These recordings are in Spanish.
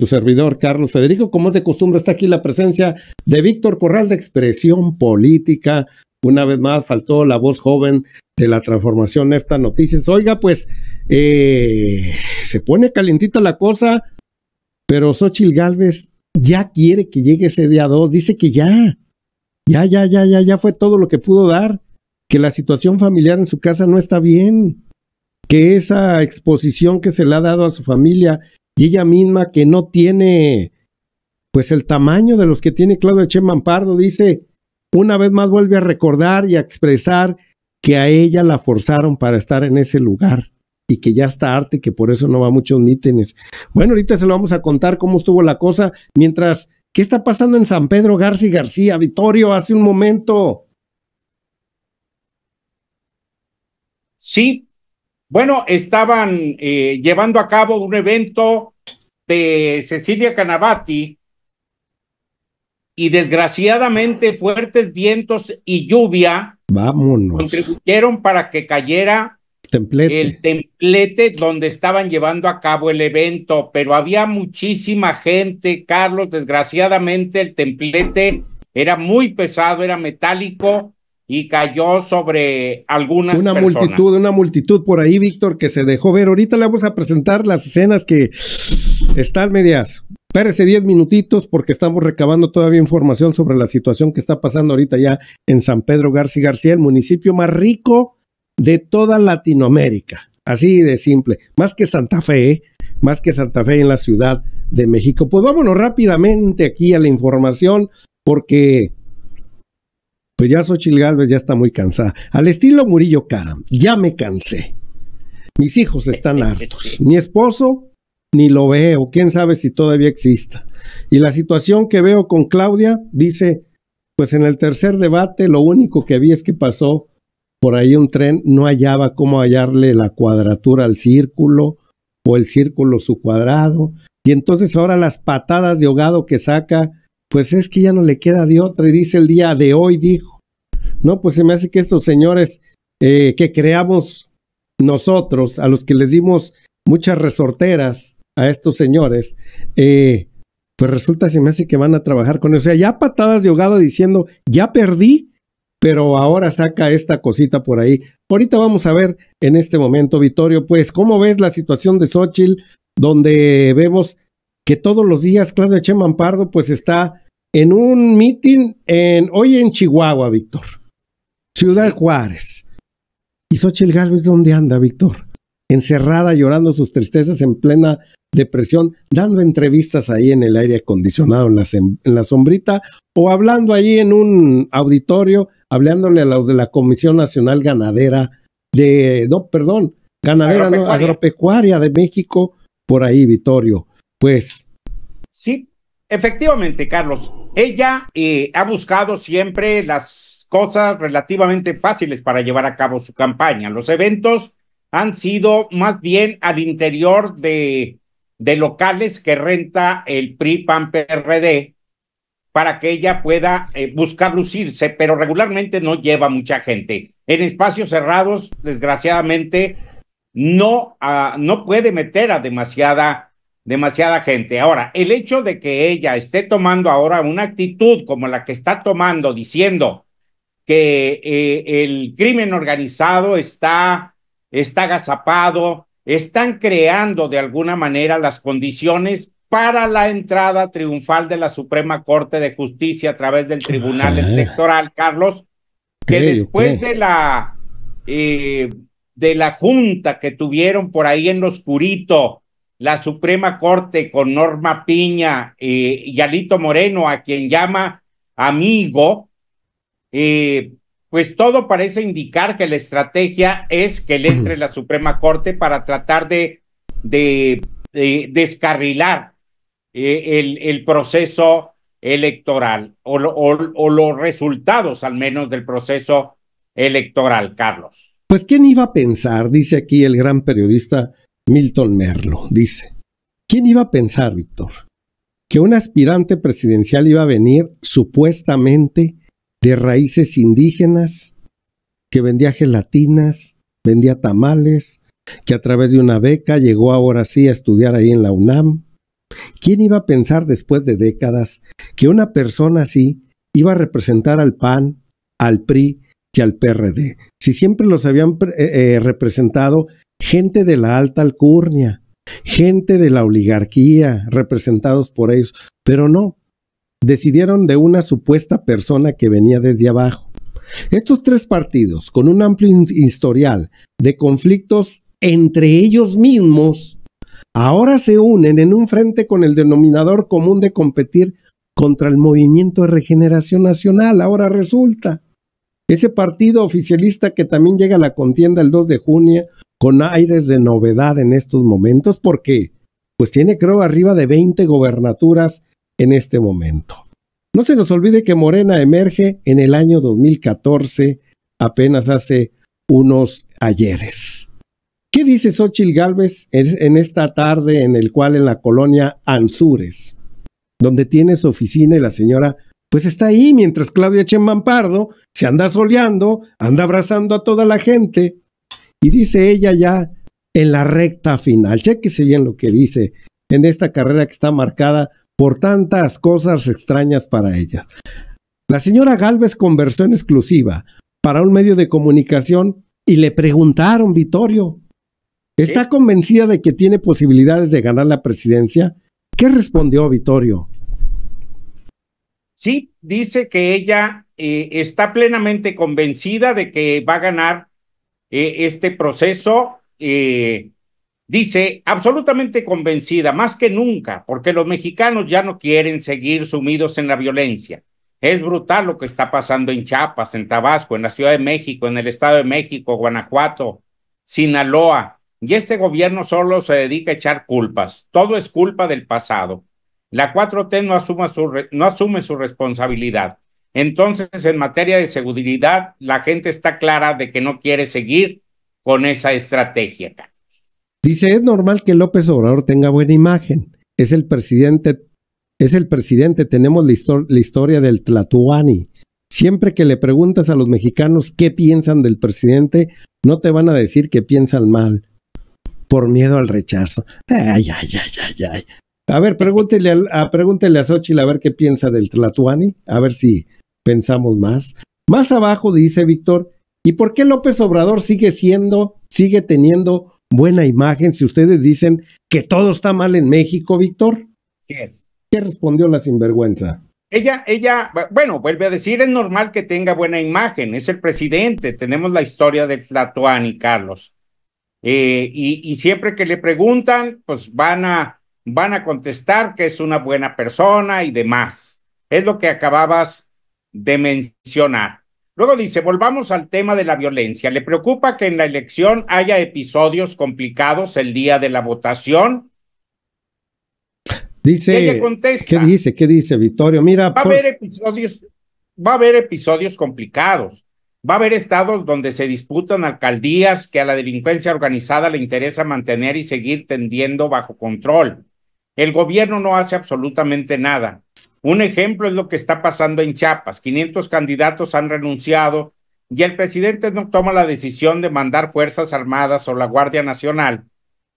tu servidor Carlos Federico. Como es de costumbre, está aquí la presencia de Víctor Corral de Expresión Política. Una vez más, faltó la voz joven de la transformación Nefta Noticias. Oiga, pues eh, se pone calientita la cosa, pero Xochil Gálvez ya quiere que llegue ese día 2. Dice que ya, ya, ya, ya, ya, ya fue todo lo que pudo dar, que la situación familiar en su casa no está bien, que esa exposición que se le ha dado a su familia y ella misma que no tiene pues el tamaño de los que tiene Claudio Eche Pardo dice, una vez más vuelve a recordar y a expresar que a ella la forzaron para estar en ese lugar y que ya está arte que por eso no va muchos mítines. Bueno, ahorita se lo vamos a contar cómo estuvo la cosa, mientras, ¿qué está pasando en San Pedro García García? Vitorio hace un momento. Sí, bueno, estaban eh, llevando a cabo un evento de Cecilia Canavati y desgraciadamente fuertes vientos y lluvia contribuyeron para que cayera el templete donde estaban llevando a cabo el evento, pero había muchísima gente, Carlos, desgraciadamente el templete era muy pesado, era metálico y cayó sobre algunas una multitud, una multitud por ahí, Víctor, que se dejó ver. Ahorita le vamos a presentar las escenas que están medias. Espérese 10 minutitos porque estamos recabando todavía información sobre la situación que está pasando ahorita ya en San Pedro García García, el municipio más rico de toda Latinoamérica. Así de simple. Más que Santa Fe, ¿eh? más que Santa Fe en la Ciudad de México. Pues vámonos rápidamente aquí a la información porque pues ya Xochitl Galvez ya está muy cansada. Al estilo Murillo Cara, ya me cansé. Mis hijos están hartos. Mi esposo ni lo veo, quién sabe si todavía exista. Y la situación que veo con Claudia, dice, pues en el tercer debate lo único que vi es que pasó por ahí un tren, no hallaba cómo hallarle la cuadratura al círculo o el círculo su cuadrado. Y entonces ahora las patadas de hogado que saca, pues es que ya no le queda de otra. Y dice el día de hoy, dijo, no, pues se me hace que estos señores eh, que creamos nosotros, a los que les dimos muchas resorteras a estos señores, eh, pues resulta, se me hace que van a trabajar con ellos. O sea, ya patadas de ahogado diciendo, ya perdí, pero ahora saca esta cosita por ahí. Ahorita vamos a ver en este momento, Vittorio, pues, ¿cómo ves la situación de Xochitl? Donde vemos que todos los días Claudia pardo pues, está en un mitin en, hoy en Chihuahua, Víctor. Ciudad Juárez. ¿Y Xochitl Gálvez dónde anda, Víctor? Encerrada, llorando sus tristezas en plena depresión, dando entrevistas ahí en el aire acondicionado, en la, sombrita, o hablando ahí en un auditorio, hablándole a los de la Comisión Nacional Ganadera de, no, perdón, ganadera agropecuaria, de México, por ahí, Vitorio. Pues. Sí, efectivamente, Carlos. Ella eh, ha buscado siempre las cosas relativamente fáciles para llevar a cabo su campaña. Los eventos han sido más bien al interior de, locales que renta el PRI PAN PRD para que ella pueda eh, buscar lucirse, pero regularmente no lleva mucha gente. En espacios cerrados, desgraciadamente, no, ah, no puede meter a demasiada, demasiada gente. Ahora, el hecho de que ella esté tomando ahora una actitud como la que está tomando, diciendo que eh, el crimen organizado está, está agazapado, están creando de alguna manera las condiciones para la entrada triunfal de la Suprema Corte de Justicia a través del Tribunal ah. Electoral, Carlos, que después de la eh, de la junta que tuvieron por ahí en lo oscurito la Suprema Corte con Norma Piña eh, y Alito Moreno, a quien llama amigo, y eh, pues todo parece indicar que la estrategia es que le entre la Suprema Corte para tratar de, de, descarrilar eh, el, proceso electoral o, o, los resultados al menos del proceso electoral, Carlos. Pues quién iba a pensar, dice aquí el gran periodista Milton Merlo, dice, ¿quién iba a pensar, Víctor, que un aspirante presidencial iba a venir supuestamente de raíces indígenas, que vendía gelatinas, vendía tamales, que a través de una beca llegó ahora sí a estudiar ahí en la UNAM. ¿Quién iba a pensar después de décadas que una persona así iba a representar al PAN, al PRI y al PRD? Si siempre los habían eh, eh, representado gente de la alta alcurnia, gente de la oligarquía, representados por ellos, pero no, decidieron de una supuesta persona que venía desde abajo. Estos tres partidos, con un amplio historial de conflictos entre ellos mismos, ahora se unen en un frente con el denominador común de competir contra el movimiento de regeneración nacional. Ahora resulta, ese partido oficialista que también llega a la contienda el 2 de junio con aires de novedad en estos momentos porque pues tiene creo arriba de 20 gobernaturas en este momento. No se nos olvide que Morena emerge en el año 2014, apenas hace unos ayeres. ¿Qué dice Xochil Gálvez en esta tarde en el cual en la colonia Anzures, donde tiene su oficina y la señora pues está ahí mientras Claudia Chemampardo se anda soleando, anda abrazando a toda la gente y dice ella ya en la recta final, chequese bien lo que dice en esta carrera que está marcada por tantas cosas extrañas para ella. La señora Galvez conversó en exclusiva para un medio de comunicación y le preguntaron, Vittorio, ¿está ¿Eh? convencida de que tiene posibilidades de ganar la presidencia? ¿Qué respondió Vitorio? Sí, dice que ella eh, está plenamente convencida de que va a ganar eh, este proceso. Eh, Dice, absolutamente convencida, más que nunca, porque los mexicanos ya no quieren seguir sumidos en la violencia. Es brutal lo que está pasando en Chiapas, en Tabasco, en la Ciudad de México, en el Estado de México, Guanajuato, Sinaloa. Y este gobierno solo se dedica a echar culpas. Todo es culpa del pasado. La 4T no, asuma su no asume su responsabilidad. Entonces, en materia de seguridad, la gente está clara de que no quiere seguir con esa estrategia. Dice, es normal que López Obrador tenga buena imagen. Es el presidente, es el presidente, tenemos la, historia del Tlatuani. Siempre que le preguntas a los mexicanos qué piensan del presidente, no te van a decir que piensan mal, por miedo al rechazo. Ay, ay, ay, ay, ay. A ver, pregúntele a, pregúntele a Xochitl a ver qué piensa del Tlatuani, a ver si pensamos más. Más abajo dice Víctor, ¿y por qué López Obrador sigue siendo, sigue teniendo buena imagen si ustedes dicen que todo está mal en México, Víctor? es. ¿Qué respondió la sinvergüenza? Ella, ella, bueno, vuelve a decir, es normal que tenga buena imagen, es el presidente, tenemos la historia de Tlatoani, Carlos. Eh, y, y, siempre que le preguntan, pues van a, van a contestar que es una buena persona y demás. Es lo que acababas de mencionar. Luego dice, volvamos al tema de la violencia. ¿Le preocupa que en la elección haya episodios complicados el día de la votación? Dice, ¿qué dice? ¿Qué dice Vittorio? Mira, va a haber episodios, va a haber episodios complicados. Va a haber estados donde se disputan alcaldías que a la delincuencia organizada le interesa mantener y seguir tendiendo bajo control. El gobierno no hace absolutamente nada. Un ejemplo es lo que está pasando en Chiapas. 500 candidatos han renunciado y el presidente no toma la decisión de mandar Fuerzas Armadas o la Guardia Nacional.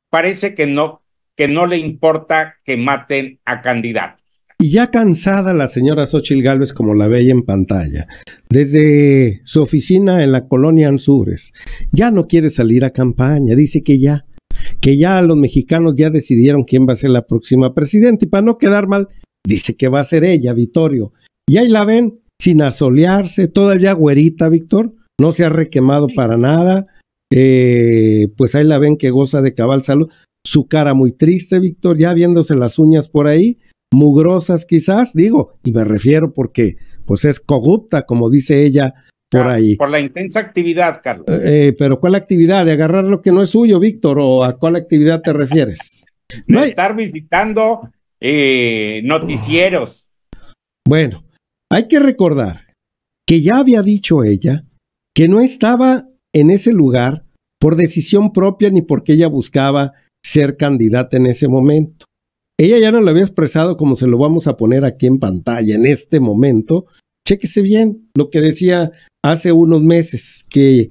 Parece que no, que no le importa que maten a candidatos. Y ya cansada la señora Xochil Gálvez, como la veía en pantalla, desde su oficina en la colonia Anzures, ya no quiere salir a campaña, dice que ya, que ya los mexicanos ya decidieron quién va a ser la próxima presidenta. Y para no quedar mal, dice que va a ser ella, Vittorio. Y ahí la ven sin asolearse, todavía güerita, Víctor, no se ha requemado para nada. Eh, pues ahí la ven que goza de cabal salud. Su cara muy triste, Víctor, ya viéndose las uñas por ahí, mugrosas quizás, digo, y me refiero porque pues es corrupta, como dice ella por ah, ahí. Por la intensa actividad, Carlos. Eh, eh, pero ¿cuál actividad? ¿De agarrar lo que no es suyo, Víctor? ¿O a cuál actividad te refieres? No estar visitando eh, noticieros. Bueno, hay que recordar que ya había dicho ella que no estaba en ese lugar por decisión propia ni porque ella buscaba ser candidata en ese momento. Ella ya no lo había expresado como se lo vamos a poner aquí en pantalla en este momento. Chéquese bien lo que decía hace unos meses, que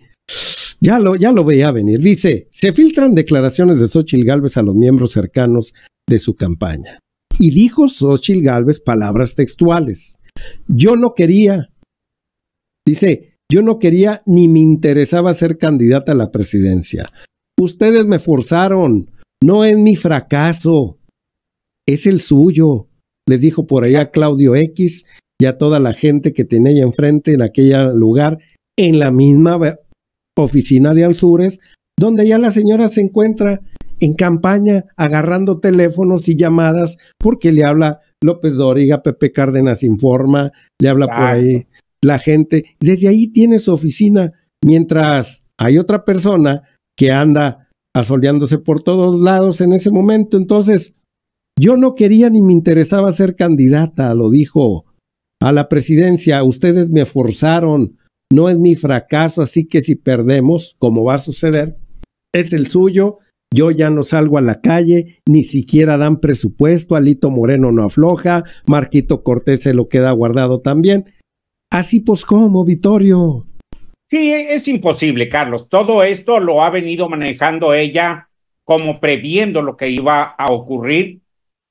ya lo, ya lo veía venir. Dice, se filtran declaraciones de Xochitl Gálvez a los miembros cercanos de su campaña. Y dijo Xochitl Galvez palabras textuales. Yo no quería, dice, yo no quería ni me interesaba ser candidata a la presidencia. Ustedes me forzaron, no es mi fracaso, es el suyo. Les dijo por allá Claudio X y a toda la gente que tenía ahí enfrente en aquel lugar, en la misma oficina de alzures. donde ya la señora se encuentra en campaña agarrando teléfonos y llamadas porque le habla López Doriga, Pepe Cárdenas Informa, le habla por ahí la gente. Desde ahí tiene su oficina, mientras hay otra persona que anda asoleándose por todos lados en ese momento. Entonces, yo no quería ni me interesaba ser candidata, lo dijo a la presidencia. Ustedes me forzaron, no es mi fracaso, así que si perdemos, como va a suceder, es el suyo yo ya no salgo a la calle, ni siquiera dan presupuesto, Alito Moreno no afloja, Marquito Cortés se lo queda guardado también. Así pues cómo Vitorio. Sí, es imposible, Carlos. Todo esto lo ha venido manejando ella como previendo lo que iba a ocurrir.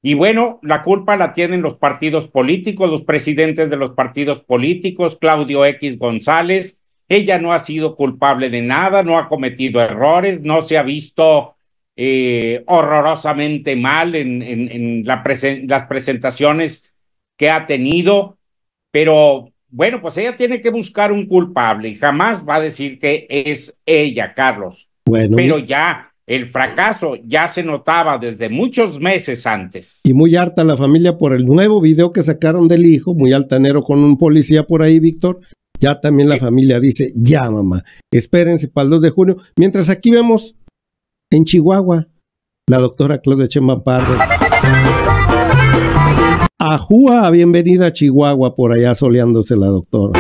Y bueno, la culpa la tienen los partidos políticos, los presidentes de los partidos políticos, Claudio X González. Ella no ha sido culpable de nada, no ha cometido errores, no se ha visto eh, horrorosamente mal en, las presentaciones que ha tenido, pero bueno, pues ella tiene que buscar un culpable y jamás va a decir que es ella, Carlos. Pero ya el fracaso ya se notaba desde muchos meses antes. Y muy harta la familia por el nuevo video que sacaron del hijo, muy altanero con un policía por ahí, Víctor. Ya también la familia dice, ya mamá, espérense para el 2 de junio. Mientras aquí vemos en Chihuahua, la doctora Claudia Chema Pardo. Ajúa, bienvenida a Chihuahua, por allá soleándose la doctora.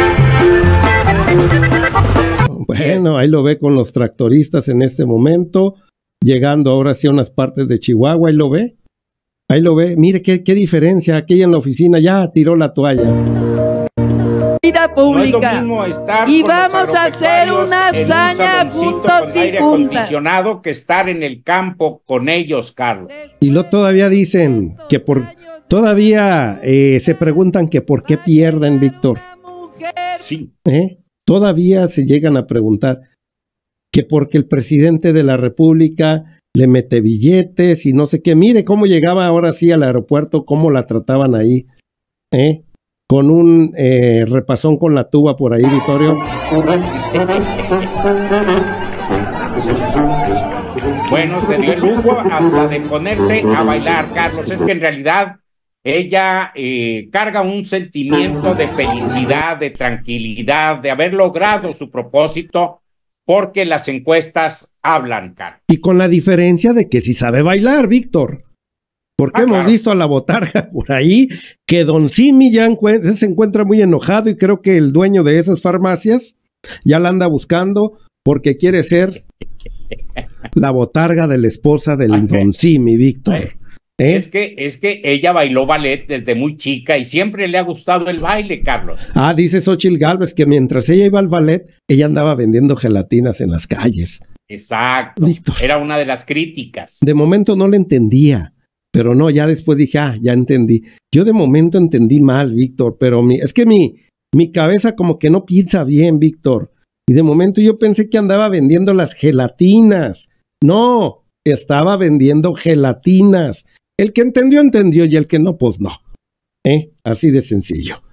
Bueno, ahí lo ve con los tractoristas en este momento, llegando ahora sí a unas partes de Chihuahua, ahí lo ve. Ahí lo ve, mire qué, qué diferencia, aquella en la oficina ya tiró la toalla pública. y vamos a hacer una hazaña juntos y juntas. que estar en el campo con ellos, Carlos. Y lo todavía dicen que por todavía eh, se preguntan que por qué pierden, Víctor. Sí. ¿Eh? Todavía se llegan a preguntar que porque el presidente de la República le mete billetes y no sé qué. Mire cómo llegaba ahora sí al aeropuerto, cómo la trataban ahí. ¿Eh? con un eh, repasón con la tuba por ahí, Vittorio. Bueno, se dio el lujo hasta de ponerse a bailar, Carlos. Es que en realidad ella eh, carga un sentimiento de felicidad, de tranquilidad, de haber logrado su propósito, porque las encuestas hablan, Carlos. Y con la diferencia de que si sabe bailar, Víctor. Porque ah, hemos visto a la botarga por ahí que Don Simi ya se encuentra muy enojado y creo que el dueño de esas farmacias ya la anda buscando porque quiere ser la botarga de la esposa del ah, Don Simi, Víctor. ¿Eh? Es que es que ella bailó ballet desde muy chica y siempre le ha gustado el baile, Carlos. Ah, dice Xochil Galvez que mientras ella iba al ballet, ella andaba vendiendo gelatinas en las calles. Exacto. Era una de las críticas. De momento no le entendía pero no, ya después dije, ah, ya entendí. Yo de momento entendí mal, Víctor, pero es que mi, mi cabeza como que no piensa bien, Víctor. Y de momento yo pensé que andaba vendiendo las gelatinas. No, estaba vendiendo gelatinas. El que entendió, entendió, y el que no, pues no. ¿Eh? Así de sencillo.